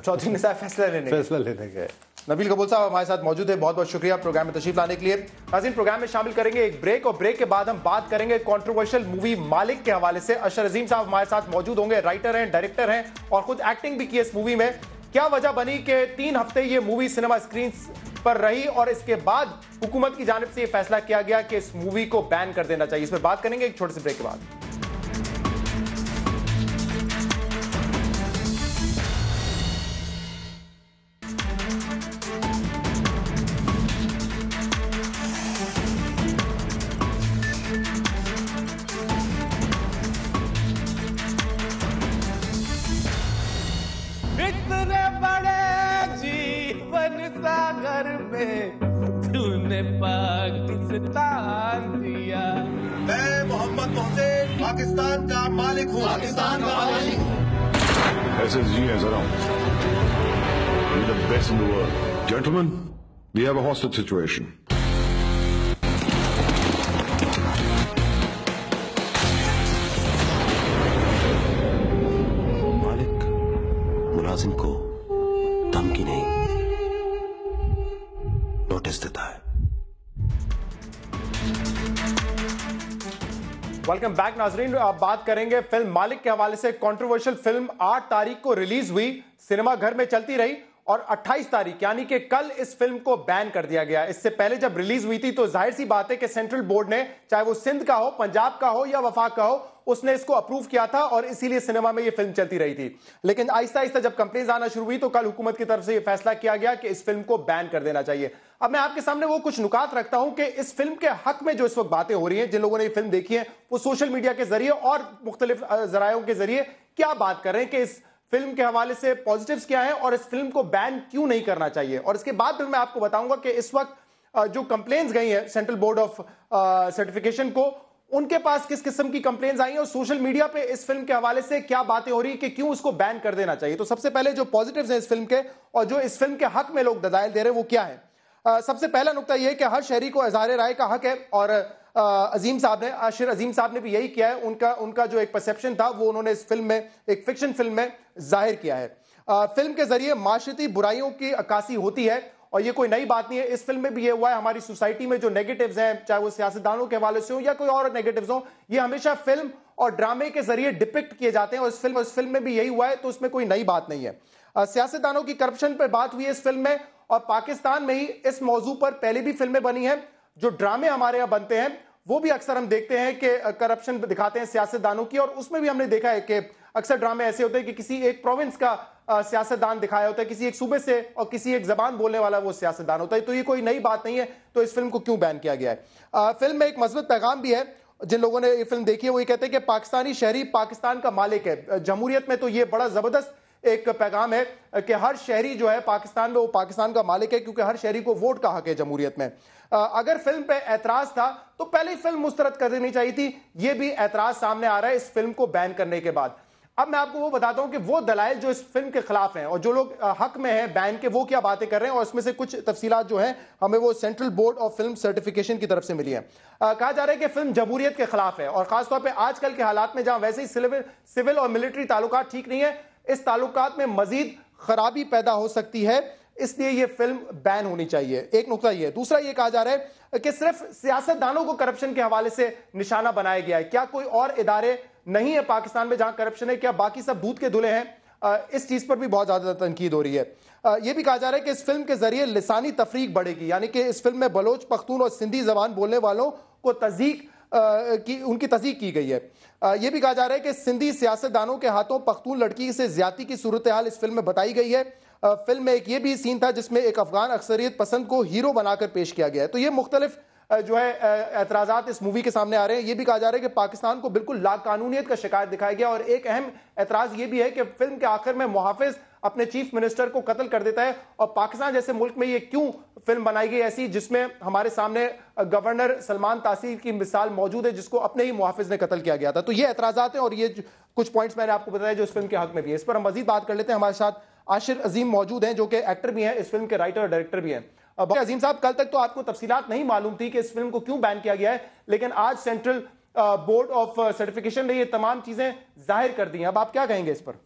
चौधरी निसार फैसला लेने फैसला लेने गए नबील कबूल साहब हमारे साथ मौजूद है बहुत बहुत शुक्रिया प्रोग्राम में तशरीफ लाने के लिए नाजिन प्रोग्राम में शामिल करेंगे एक ब्रेक और ब्रेक के बाद हम बात करेंगे कॉन्ट्रोवर्शियल मूवी मालिक के हवाले से अशर अजीम साहब हमारे साथ मौजूद होंगे राइटर हैं डायरेक्टर हैं और खुद एक्टिंग भी की इस मूवी में क्या वजह बनी कि तीन हफ्ते ये मूवी सिनेमा स्क्रीन पर रही और इसके बाद हुकूमत की जानब से ये फैसला किया गया कि इस मूवी को बैन कर देना चाहिए इस पर बात करेंगे एक छोटे से ब्रेक के बाद तूने बड़े जीवन सागर में तूने पाकिस्तान दिया मैं मोहम्मद मोहसिन पाकिस्तान का मालिक हूँ पाकिस्तान का मालिक ऐसे जी जिए जरा the best in the world gentleman we have a hostage situation मुलाजिम को वेलकम बैक नाजरीन आप बात करेंगे फिल्म मालिक के हवाले से कंट्रोवर्शियल फिल्म 8 तारीख को रिलीज हुई सिनेमा घर में चलती रही और 28 तारीख यानी कि कल इस फिल्म को बैन कर दिया गया इससे पहले जब रिलीज हुई थी तो जाहिर सी बात है कि सेंट्रल बोर्ड ने चाहे वो सिंध का हो पंजाब का हो या वफाक का हो उसने इसको अप्रूव किया था और इसीलिए सिनेमा में ये फिल्म चलती रही थी लेकिन आहिस्ता आहिस्ता जब कंप्लेन आना शुरू हुई तो कल हुकूमत की तरफ से ये फैसला किया गया कि इस फिल्म को बैन कर देना चाहिए अब मैं आपके सामने वो कुछ नुकात रखता हूं कि इस फिल्म के हक में जो इस वक्त बातें हो रही हैं जिन लोगों ने ये फिल्म देखी है वो सोशल मीडिया के जरिए और मुख्तलिफ जरायों के जरिए क्या बात कर रहे हैं कि इस फिल्म के हवाले से पॉजिटिव्स क्या है और इस फिल्म को बैन क्यों नहीं करना चाहिए और इसके बाद फिर मैं आपको बताऊंगा कि इस वक्त जो कंप्लेन गई हैं सेंट्रल बोर्ड ऑफ सर्टिफिकेशन को उनके पास किस किस्म की कंप्लेन आई हैं और सोशल मीडिया पे इस फिल्म के हवाले से क्या बातें हो रही है कि क्यों इसको बैन कर देना चाहिए तो सबसे पहले जो पॉजिटिव्स हैं इस फिल्म के और जो इस फिल्म के हक में लोग ददायल दे रहे हैं वो क्या है सबसे पहला नुकता यह है कि हर शहरी को इजहार राय का हक है और अजीम साहब ने आशिर अजीम साहब ने भी यही किया है उनका उनका जो एक परसेप्शन था वो उन्होंने इस फिल्म में एक फिक्शन फिल्म में जाहिर किया है आ, फिल्म के जरिए माशती बुराइयों की अक्सी होती है और ये कोई नई बात नहीं है इस फिल्म में भी ये हुआ है हमारी सोसाइटी में जो नेगेटिव्स हैं चाहे वो सियासतदानों के हवाले से हो या कोई और नेगेटिव्स हो ये हमेशा फिल्म और ड्रामे के जरिए डिपिक्ट किए जाते हैं और इस फिल्म इस फिल्म में भी यही हुआ है तो उसमें कोई नई बात नहीं है सियासतदानों की करप्शन पर बात हुई है इस फिल्म में और पाकिस्तान में ही इस मौजू पर पहले भी फिल्में बनी हैं जो ड्रामे हमारे यहाँ बनते हैं वो भी अक्सर हम देखते हैं कि करप्शन दिखाते हैं सियासतदानों की और उसमें भी हमने देखा है कि अक्सर ड्रामे ऐसे होते हैं कि किसी एक प्रोविंस का सियासतदान दिखाया होता है किसी एक सूबे से और किसी एक जबान बोलने वाला वो सियासतदान होता है तो ये कोई नई बात नहीं है तो इस फिल्म को क्यों बैन किया गया है आ, फिल्म में एक मजबूत पैगाम भी है जिन लोगों ने ये फिल्म देखी है वो ये कहते हैं कि पाकिस्तानी शहरी पाकिस्तान का मालिक है जमहूरियत में तो ये बड़ा जबरदस्त एक पैगाम है कि हर शहरी जो है पाकिस्तान में वो पाकिस्तान का मालिक है क्योंकि हर शहरी को वोट का हक है जमहूरियत में अगर फिल्म पे एतराज था तो पहले ही फिल्म मुस्तरद कर देनी चाहिए थी ये भी एतराज सामने आ रहा है इस फिल्म को बैन करने के बाद अब मैं आपको वो बताता हूं कि वो दलाइल जो इस फिल्म के खिलाफ हैं और जो लोग हक में हैं बैन के वो क्या बातें कर रहे हैं और इसमें से कुछ तफसीलात जो हैं हमें वो Central Board of Film Certification की तरफ से मिली है आ, कहा जा रहा है कि फिल्म जमहूरियत के खिलाफ है और खासतौर पर आजकल के हालात में जहां वैसे ही सिविल और मिलिट्री ताल्लुका ठीक नहीं है इस ताल्लुकात में मजीद खराबी पैदा हो सकती है इसलिए यह फिल्म बैन होनी चाहिए एक नुकता यह दूसरा यह कहा जा रहा है कि सिर्फ सियासतदानों को करप्शन के हवाले से निशाना बनाया गया है क्या कोई और इदारे नहीं है पाकिस्तान में जहां करप्शन है क्या बाकी सब दूध के धुले हैं इस चीज पर भी बहुत ज्यादा तनकीद हो रही है यह भी कहा जा रहा है कि इस फिल्म के जरिए लसानी तफरीक बढ़ेगी यानी कि इस फिल्म में बलोच पख्तून और सिंधी जबान बोलने वालों को तजीक की उनकी तस्दीक की गई है यह भी कहा जा रहा है कि सिंधी सियासतदानों के हाथों पख्तून लड़की से ज्यादा की सूरत हाल इस फिल्म में बताई गई है फिल्म में एक ये भी सीन था जिसमें एक अफगान अक्सरियत पसंद को हीरो बनाकर पेश किया गया है तो ये मुख्तलिफ जो है एतराज़ात इस मूवी के सामने आ रहे हैं ये भी कहा जा रहा है कि पाकिस्तान को बिल्कुल लाकानूनीत का शिकायत दिखाया गया और एक अहम एतराज़ ये भी है कि फिल्म के आखिर में मुहाफ़ अपने चीफ मिनिस्टर को कत्ल कर देता है और पाकिस्तान जैसे मुल्क में ये क्यों फिल्म बनाई गई ऐसी जिसमें हमारे सामने गवर्नर सलमान तासीर की मिसाल मौजूद है जिसको अपने ही मुहाफिज ने कत्ल किया गया था तो ये एतराजा हैं और ये कुछ पॉइंट्स मैंने आपको बताया जो इस फिल्म के हक में भी है इस पर हम मजीद बात कर लेते हैं हमारे साथ आशिर अजीम मौजूद हैं जो कि एक्टर भी हैं इस फिल्म के राइटर और डायरेक्टर भी हैं अजीम साहब कल तक तो आपको तफसीत नहीं मालूम थी कि इस फिल्म को क्यों बैन किया गया है लेकिन आज सेंट्रल बोर्ड ऑफ सर्टिफिकेशन ने ये तमाम चीजें जाहिर कर दी हैं अब आप क्या कहेंगे इस पर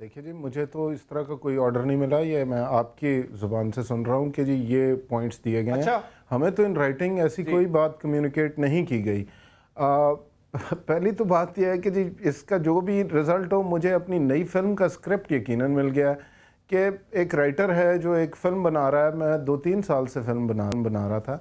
देखिए जी मुझे तो इस तरह का कोई ऑर्डर नहीं मिला ये मैं आपकी ज़ुबान से सुन रहा हूँ कि जी ये पॉइंट्स दिए गए अच्छा? हैं हमें तो इन राइटिंग ऐसी कोई बात कम्युनिकेट नहीं की गई आ, पहली तो बात यह है कि जी इसका जो भी रिज़ल्ट हो मुझे अपनी नई फिल्म का स्क्रिप्ट यकीन मिल गया कि एक राइटर है जो एक फ़िल्म बना रहा है मैं दो तीन साल से फिल्म बना बना रहा था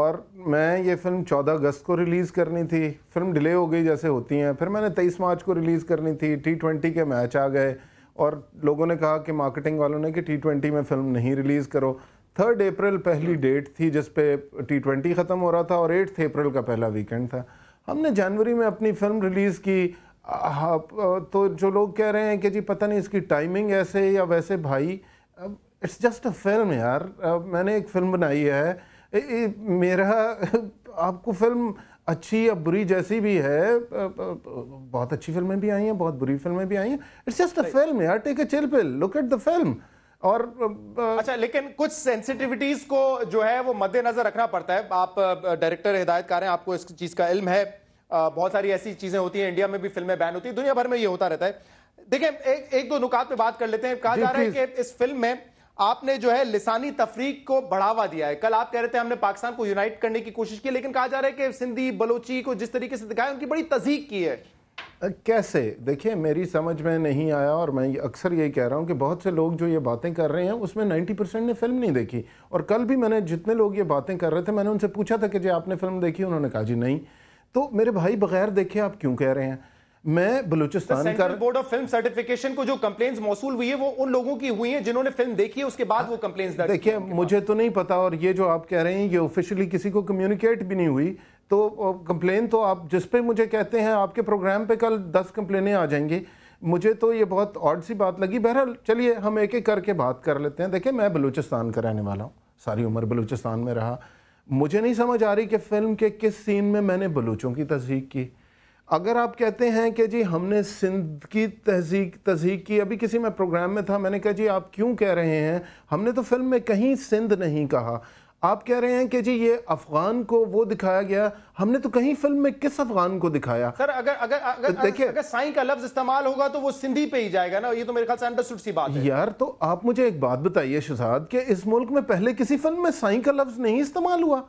और मैं ये फ़िल्म 14 अगस्त को रिलीज़ करनी थी फिल्म डिले हो गई जैसे होती हैं फिर मैंने 23 मार्च को रिलीज़ करनी थी टी ट्वेंटी के मैच आ गए और लोगों ने कहा कि मार्केटिंग वालों ने कि टी ट्वेंटी में फिल्म नहीं रिलीज़ करो थर्ड अप्रैल पहली डेट थी जिस पे टी ट्वेंटी ख़त्म हो रहा था और एट्थ अप्रैल का पहला वीकेंड था हमने जनवरी में अपनी फिल्म रिलीज़ की तो जो लोग कह रहे हैं कि जी पता नहीं इसकी टाइमिंग ऐसे या वैसे भाई इट्स जस्ट अ फिल्म यार मैंने एक फ़िल्म बनाई है मेरा आपको फिल्म अच्छी या बुरी जैसी भी है बहुत अच्छी फिल्में भी आई हैं बहुत बुरी फिल्में भी आई हैं इट्स जस्ट अ फिल्म यार take a chill pill look at the film और अच्छा लेकिन कुछ सेंसिटिविटीज को जो है वो मद्देनजर रखना पड़ता है आप डायरेक्टर हिदायतकार हैं आपको इस चीज का इल्म है बहुत सारी ऐसी चीजें होती हैं इंडिया में भी फिल्में बैन होती है दुनिया भर में ये होता रहता है देखिए एक, एक दो नुकात पे बात कर लेते हैं कहा जा रहा है कि इस फिल्म में आपने जो है लिसानी तफरीक को बढ़ावा दिया है कल आप कह रहे थे हमने पाकिस्तान को यूनाइट करने की कोशिश की लेकिन कहा जा रहा है कि सिंधी बलोची को जिस तरीके से दिखाया उनकी बड़ी तजीक की है कैसे देखिए मेरी समझ में नहीं आया और मैं अक्सर यही कह रहा हूँ कि बहुत से लोग जो ये बातें कर रहे हैं उसमें 90 परसेंट ने फिल्म नहीं देखी और कल भी मैंने जितने लोग ये बातें कर रहे थे मैंने उनसे पूछा था कि जी आपने फिल्म देखी उन्होंने कहा जी नहीं तो मेरे भाई बगैर देखे आप क्यों कह रहे हैं मैं बलूचिस्तान का बोर्ड ऑफ फिल्म सर्टिफिकेशन को जो कंप्लेन मौसूल हुई है वो उन लोगों की हुई है जिन्होंने फिल्म देखी है उसके बाद वो कंप्लेन देखिए मुझे तो नहीं पता और ये जो आप कह रहे हैं ये ऑफिशियली किसी को कम्युनिकेट भी नहीं हुई तो कंप्लेन तो आप जिस पे मुझे कहते हैं आपके प्रोग्राम पे कल दस कंप्लेनें आ जाएंगी मुझे तो ये बहुत ऑड सी बात लगी बहरहाल चलिए हम एक एक करके बात कर लेते हैं देखिए मैं बलूचिस्तान का रहने वाला हूँ सारी उम्र बलूचिस्तान में रहा मुझे नहीं समझ आ रही कि फ़िल्म के किस सीन में मैंने बलूचों की तस्दीक की अगर आप कहते हैं कि जी हमने सिंध की तहजीक तहजीक की अभी किसी में प्रोग्राम में था मैंने कहा जी आप क्यों कह रहे हैं हमने तो फिल्म में कहीं सिंध नहीं कहा आप कह रहे हैं कि जी ये अफगान को वो दिखाया गया हमने तो कहीं फिल्म में किस अफगान को दिखाया सर अगर अगर अगर तो देखिए अगर साई का लफ्ज इस्तेमाल होगा तो वो सिंधी पे ही जाएगा ना ये तो मेरे ख्याल से अंडरस्टूड सी बात है यार तो आप मुझे एक बात बताइए शहजाद कि इस मुल्क में पहले किसी फिल्म में साई का लफ्ज नहीं इस्तेमाल हुआ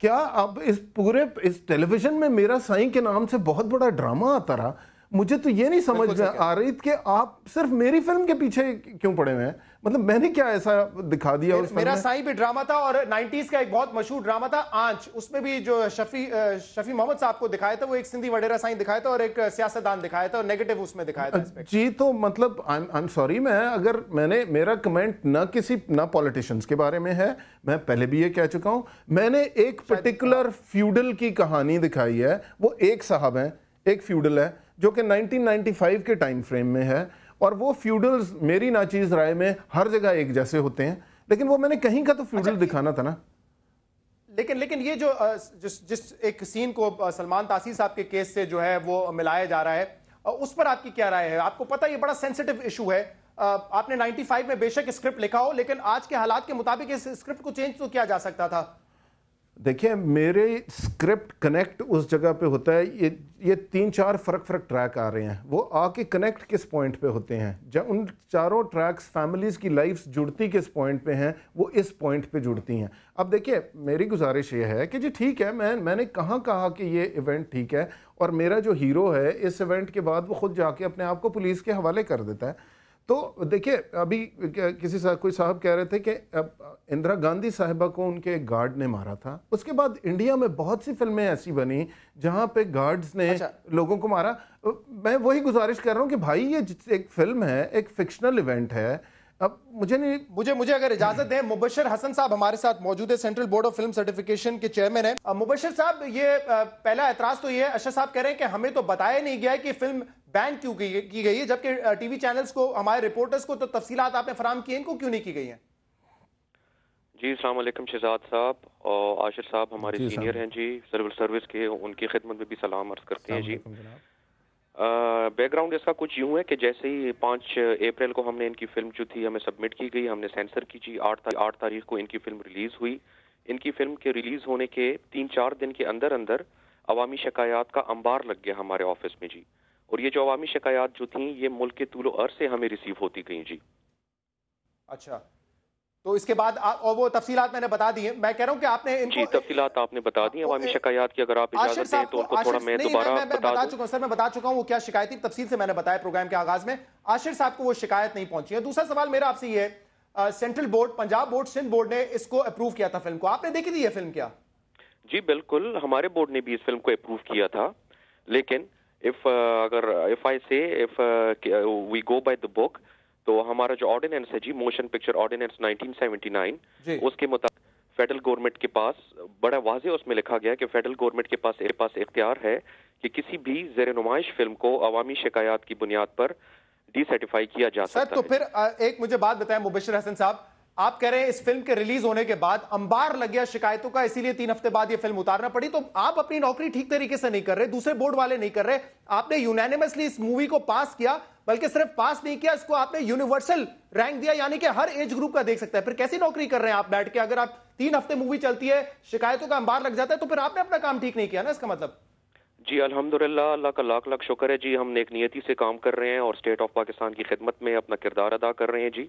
क्या अब इस पूरे इस टेलीविजन में मेरा साईं के नाम से बहुत बड़ा ड्रामा आता रहा मुझे तो ये नहीं समझ में आ रही कि आप सिर्फ मेरी फिल्म के पीछे क्यों पड़े हुए हैं मतलब मैंने क्या ऐसा दिखा दिया मेर, उस मेरा साई भी ड्रामा था और 90s का एक बहुत मशहूर ड्रामा था आंच उसमें भी जो शफी शफी मोहम्मद साहब को दिखाया था वो एक सिंधी वडेरा साई दिखाया था और एक सियासतदान दिखाया था और नेगेटिव उसमें दिखाया था जी तो मतलब आई एम सॉरी मैं अगर मैंने मेरा कमेंट ना किसी ना पॉलिटिशियंस के बारे में है मैं पहले भी ये कह चुका हूँ मैंने एक पर्टिकुलर फ्यूडल हाँ। की कहानी दिखाई है वो एक साहब है एक फ्यूडल है जो कि 1995 के टाइम फ्रेम में है और वो फ्यूडल्स मेरी नाचीज़ राय में हर जगह एक जैसे होते हैं लेकिन वो मैंने कहीं का तो फ्यूडल अच्छा, दिखाना था ना लेकिन लेकिन ये जो जिस जिस एक सीन को सलमान तासी साहब के केस से जो है वो मिलाया जा रहा है उस पर आपकी क्या राय है आपको पता ये बड़ा सेंसिटिव इशू है आपने 95 में बेशक स्क्रिप्ट लिखा हो लेकिन आज के हालात के मुताबिक इस स्क्रिप्ट को चेंज तो किया जा सकता था देखिए मेरे स्क्रिप्ट कनेक्ट उस जगह पे होता है ये ये तीन चार फ़र्क फ़र्क ट्रैक आ रहे हैं वो आके कनेक्ट किस पॉइंट पे होते हैं जब उन चारों ट्रैक्स फैमिलीज़ की लाइफ्स जुड़ती किस पॉइंट पे हैं वो इस पॉइंट पे जुड़ती हैं अब देखिए मेरी गुजारिश ये है कि जी ठीक है मैं मैंने कहाँ कहा कि ये इवेंट ठीक है और मेरा जो हीरो है इस इवेंट के बाद वो खुद जाके अपने आप को पुलिस के हवाले कर देता है तो देखिए अभी किसी साहब कोई साहब कह रहे थे कि इंदिरा गांधी साहिबा को उनके गार्ड ने मारा था उसके बाद इंडिया में बहुत सी फिल्में ऐसी बनी जहां पे गार्ड्स ने अच्छा। लोगों को मारा मैं वही गुजारिश कर रहा हूं कि भाई ये एक फिल्म है एक फिक्शनल इवेंट है अब मुझे नहीं मुझे मुझे अगर इजाजत दें मुबशर हसन साहब हमारे साथ मौजूद है Central Board of Film Certification के चेयरमैन है मुबशर साहब ये पहला एतराज तो ये है अशर साहब कह रहे हैं कि हमें तो बताया नहीं गया है कि फिल्म बैन क्यों की गई है जबकि टीवी चैनल्स को हमारे रिपोर्टर्स को तो तफसीलात आपने फराम की इनको क्यों नहीं की गई है जी सलामकुम शहजाद साहब और आशिर साहब हमारे सीनियर हैं जी सिविल सर्विस के उनकी खिदमत में भी सलाम अर्ज करते हैं जी बैकग्राउंड इसका कुछ यूं है कि जैसे ही पाँच अप्रैल को हमने इनकी फिल्म जो थी हमें सबमिट की गई हमने सेंसर की जी आठ तारीख आठ तारीख को इनकी फिल्म रिलीज़ हुई इनकी फिल्म के रिलीज़ होने के तीन चार दिन के अंदर अंदर अवामी शिकायात का अंबार लग गया हमारे ऑफिस में जी और ये जो अवामी शिकायत जो थी ये मुल्क के तूलो अर से हमें रिसीव होती गई जी अच्छा तो इसके बाद आ, और वो तफसीलात मैंने बता दी है मैं कह रहा हूँ कि आपने इनको जी तफसीलात आपने बता दी अवामी शिकायत की अगर आप इजाजत दें तो उनको थोड़ा मैं दोबारा बता, बता चुका हूँ सर मैं बता चुका हूँ वो क्या शिकायत थी तफसील से मैंने बताया प्रोग्राम के आगाज में आशिर साहब को वो शिकायत नहीं पहुंची है दूसरा सवाल मेरा आपसे ये central board Punjab board Sindh board ने इसको अप्रूव किया था फिल्म को आपने देखी थी ये फिल्म क्या जी बिल्कुल हमारे बोर्ड ने भी इस फिल्म को अप्रूव किया था लेकिन इफ uh, अगर if I say if we go by the book तो हमारा जो ऑर्डिनेंस है जी मोशन पिक्चर ऑर्डिनेंस 1979 उसके मुताबिक फेडरल गवर्नमेंट के पास बड़ा वाजे उसमें लिखा गया कि फेडरल गवर्नमेंट के पास एक पास इख्तियार है कि किसी भी जेर नुमाइश फिल्म को अवामी शिकायत की बुनियाद पर डिसर्टिफाई किया जा सकता तो है तो फिर uh, एक मुझे बात बताएं मुबशर हसन साहब आप कह रहे हैं इस फिल्म के रिलीज होने के बाद अंबार लग गया शिकायतों का इसीलिए तीन हफ्ते बाद ये फिल्म उतारना पड़ी तो आप अपनी नौकरी ठीक तरीके से नहीं कर रहे दूसरे बोर्ड वाले नहीं कर रहे आपने यूनैनिमसली इस मूवी को पास किया बल्कि सिर्फ पास नहीं किया इसको आपने यूनिवर्सल रैंक दिया यानी कि हर एज ग्रुप का देख सकता है फिर कैसी नौकरी कर रहे हैं आप बैठ के अगर आप तीन हफ्ते मूवी चलती है शिकायतों का अंबार लग जाता है तो फिर आपने अपना काम ठीक नहीं किया ना इसका मतलब जी अल्हम्दुलिल्लाह अल्लाह का लाख लाख शुक्र है जी हम नेक नियति से काम कर रहे हैं और स्टेट ऑफ पाकिस्तान की खिदमत में अपना किरदार अदा कर रहे हैं जी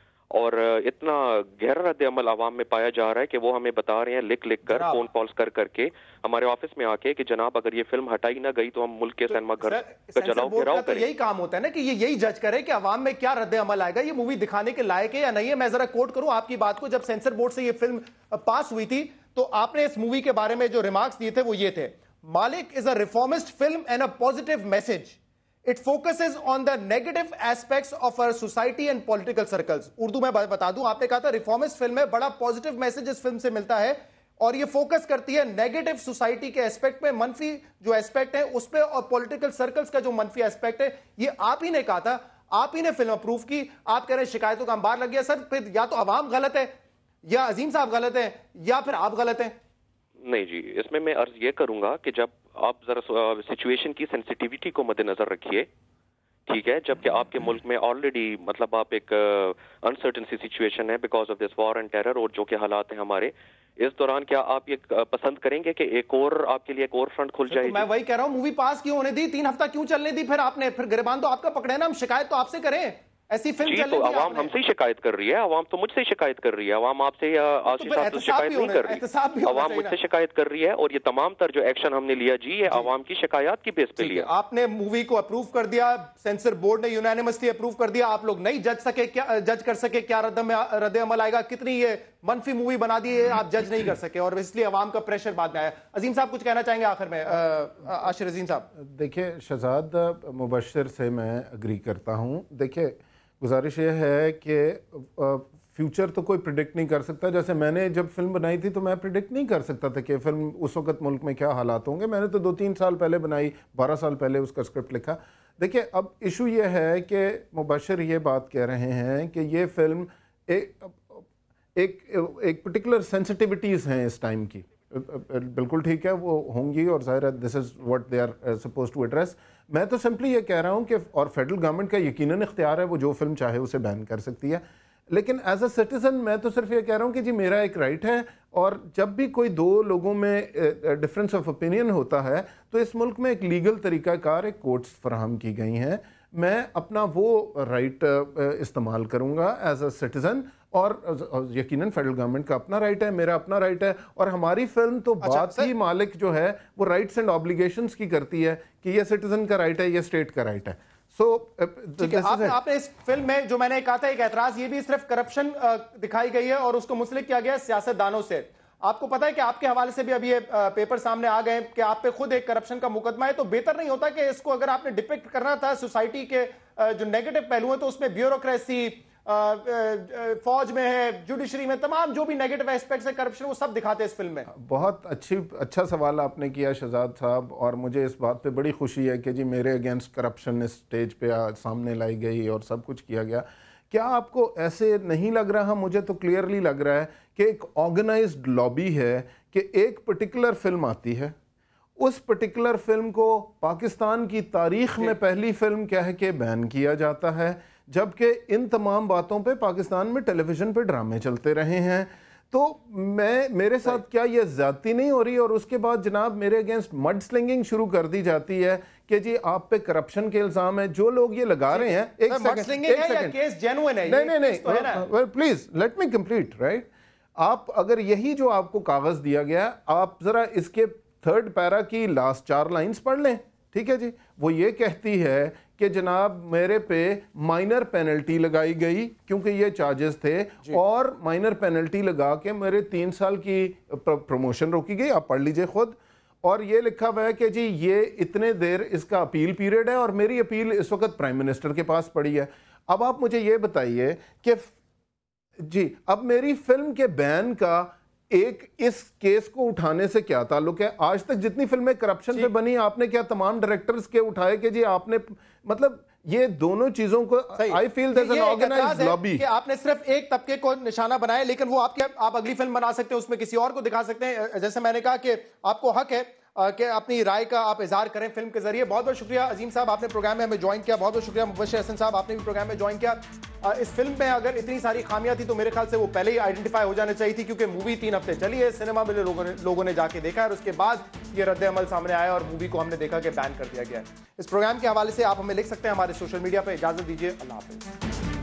और इतना गहरा रद्द अमल आवाम में पाया जा रहा है कि वो हमें बता रहे हैं लिख लिख कर फोन कॉल्स कर करके हमारे ऑफिस में आके कि जनाब अगर ये फिल्म हटाई ना गई तो हम मुल्क के तो सिनेमा घर का चलाओ गिराओ तो यही काम होता है ना कि ये यही जज करे कि अवाम में क्या रद्द अमल आएगा ये मूवी दिखाने के लायक है या नहीं है मैं जरा कोट करूँ आपकी बात को जब सेंसर बोर्ड से ये फिल्म पास हुई थी तो आपने इस मूवी के बारे में जो रिमार्क्स दिए थे वो ये थे Maalik is a reformist film and a positive message it focuses on the negative aspects of our society and political circles Urdu में बता दूं आपने कहा था रिफॉर्मिस्ट फिल्म है बड़ा पॉजिटिव मैसेज इस फिल्म से मिलता है और ये फोकस करती है नेगेटिव सोसाइटी के एस्पेक्ट में मनफी जो एस्पेक्ट है उस पर और पॉलिटिकल सर्कल्स का जो मनफी एस्पेक्ट है ये आप ही ने कहा था आप ही ने फिल्म अप्रूव की आप कह रहे हैं शिकायतों का अंबार लग गया सर फिर या तो आवाम गलत है या अजीम साहब गलत है या फिर आप गलत हैं नहीं जी इसमें मैं अर्ज ये करूंगा कि जब आप ज़रा सिचुएशन की सेंसिटिविटी को मद्देनज़र रखिए ठीक है जबकि आपके मुल्क में ऑलरेडी मतलब आप एक अनसर्टनसी सिचुएशन है because of this war and terror और जो के हालात हैं हमारे इस दौरान क्या आप ये पसंद करेंगे कि एक और आपके लिए एक और फ्रंट खुल तो जाए तो मैं वही कह रहा हूँ मूवी पास क्यों होने दी तीन हफ्ता क्यों चलने दी फिर आपने फिर गिरबान तो आपका पकड़े ना हम शिकायत तो आपसे करें ऐसी फिल्म जी तो आवाम हमसे ही शिकायत कर रही है आवाम तो मुझसे शिकायत कर रही है आवाम आपसे या तो आशिष साहब से शिकायत नहीं कर रही आवाम मुझसे शिकायत कर रही है और ये तमाम तर जो एक्शन हमने लिया जी ये आवाम की शिकायत की बेस पे लिया आपने मूवी को अप्रूव कर दिया सेंसर बोर्ड ने यूनानिमसली अप्रूव कर दिया आप लोग नहीं जज सके क्या जज कर सके क्या रद्द अमल आएगा कितनी ये मनफी मूवी बना दी है आप जज नहीं कर सके और इसलिए आवाम का प्रेशर बाद में आया अजीम साहब कुछ कहना चाहेंगे आखिर में आशिर अजीम साहब देखिए शहजाद मुबशर से मैं अग्री करता हूँ देखिए गुजारिश यह है कि फ्यूचर तो कोई प्रिडिक्ट नहीं कर सकता जैसे मैंने जब फिल्म बनाई थी तो मैं प्रिडिक्ट नहीं कर सकता था कि फिल्म उस वक्त मुल्क में क्या हालात होंगे मैंने तो दो तीन साल पहले बनाई बारह साल पहले उसका स्क्रिप्ट लिखा देखिए अब इशू यह है कि मुबशर ये बात कह रहे हैं कि ये फिल्म एक एक एक पर्टिकुलर सेंसिटिविटीज़ हैं इस टाइम की बिल्कुल ठीक है वो होंगी और ज़ाहिर है this is what they are suppose to address मैं तो सिंपली ये कह रहा हूँ कि और फेडरल गवर्नमेंट का यकीनन इख्तियार है वो जो फिल्म चाहे उसे बैन कर सकती है लेकिन एज अ सिटीज़न मैं तो सिर्फ ये कह रहा हूँ कि जी मेरा एक राइट है और जब भी कोई दो लोगों में डिफरेंस ऑफ ओपिनियन होता है तो इस मुल्क में एक लीगल तरीक़ाकार एक कोर्ट्स फ्राहम की गई हैं मैं अपना वो राइट इस्तेमाल करूँगा एज अ सिटीज़न और यकीनन फेडरल गवर्नमेंट का अपना राइट है मेरा अपना राइट है और हमारी फिल्म तो अच्छा, बात ही मालिक जो है वो राइट्स एंड ऑब्लिगेशन की करती है कि ये सिटीजन का राइट है ये स्टेट का राइट है सो so, आप, आपने इस फिल्म में जो मैंने कहा था एक एतराज ये भी सिर्फ करप्शन दिखाई गई है और उसको मुस्लिक किया गया सियासतदानों से आपको पता है कि आपके हवाले से भी अभी ये पेपर सामने आ गए कि आप पे खुद एक करप्शन का मुकदमा है तो बेहतर नहीं होता कि इसको अगर आपने डिपेक्ट करना था सोसाइटी के जो नेगेटिव पहलू हैं तो उसमें ब्यूरोक्रेसी फौज में है जुडिशरी में तमाम जो भी नेगेटिव एस्पेक्ट्स है करप्शन वो सब दिखाते इस फिल्म में बहुत अच्छी अच्छा सवाल आपने किया शहजाद साहब और मुझे इस बात पर बड़ी खुशी है कि जी मेरे अगेंस्ट करप्शन इस स्टेज पे सामने लाई गई और सब कुछ किया गया क्या आपको ऐसे नहीं लग रहा मुझे तो क्लियरली लग रहा है कि एक ऑर्गेनाइज्ड लॉबी है कि एक पर्टिकुलर फिल्म आती है उस पर्टिकुलर फिल्म को पाकिस्तान की तारीख में पहली फिल्म कह के बैन किया जाता है जबकि इन तमाम बातों पे पाकिस्तान में टेलीविज़न पे ड्रामे चलते रहे हैं तो मैं मेरे साथ क्या यह ज़्यादती नहीं हो रही और उसके बाद जनाब मेरे अगेंस्ट मड स्लिंगिंग शुरू कर दी जाती है कि जी आप पे करप्शन के इल्ज़ाम है जो लोग ये लगा रहे हैं एक सेकंड एक सेकंड नहीं नहीं नहीं please let me complete right आप अगर यही जो आपको कागज़ दिया गया आप ज़रा इसके थर्ड पैरा की लास्ट चार लाइंस पढ़ लें ठीक है जी वो ये कहती है कि जनाब मेरे पे माइनर पेनल्टी लगाई गई क्योंकि ये चार्जेस थे और माइनर पेनल्टी लगा के मेरे तीन साल की प्रमोशन रोकी गई आप पढ़ लीजिए खुद और ये लिखा हुआ है कि जी ये इतने देर इसका अपील पीरियड है और मेरी अपील इस वक्त प्राइम मिनिस्टर के पास पड़ी है अब आप मुझे ये बताइए कि जी अब मेरी फिल्म के बैन का एक इस केस को उठाने से क्या ताल्लुक है आज तक जितनी फिल्में करप्शन पे बनी आपने क्या तमाम डायरेक्टर्स के उठाए कि जी आपने मतलब ये दोनों चीजों को आई फील लॉबी कि आपने सिर्फ एक तबके को निशाना बनाया लेकिन वो आपके आप अगली फिल्म बना सकते हैं उसमें किसी और को दिखा सकते हैं जैसे मैंने कहा कि आपको हक है कि अपनी राय का आप इजहार करें फिल्म के जरिए बहुत बहुत शुक्रिया अजीम साहब आपने प्रोग्राम में हमें ज्वाइन किया बहुत बहुत शुक्रिया मुबशर हसन साहब आपने भी प्रोग्राम में ज्वाइन किया इस फिल्म में अगर इतनी सारी खामियां थी तो मेरे ख्याल से वो पहले ही आइडेंटिफाई हो जाना चाहिए थी क्योंकि मूवी तीन हफ्ते चली है सिनेमा में लोगों ने लोगों ने जाके देखा है और उसके बाद ये रद्द अमल सामने आया और मूवी को हमने देखा कि बैन कर दिया गया है इस प्रोग्राम के हवाले से आप हमें लिख सकते हैं हमारे सोशल मीडिया पर इजाजत दीजिए अल्लाह हाफिज़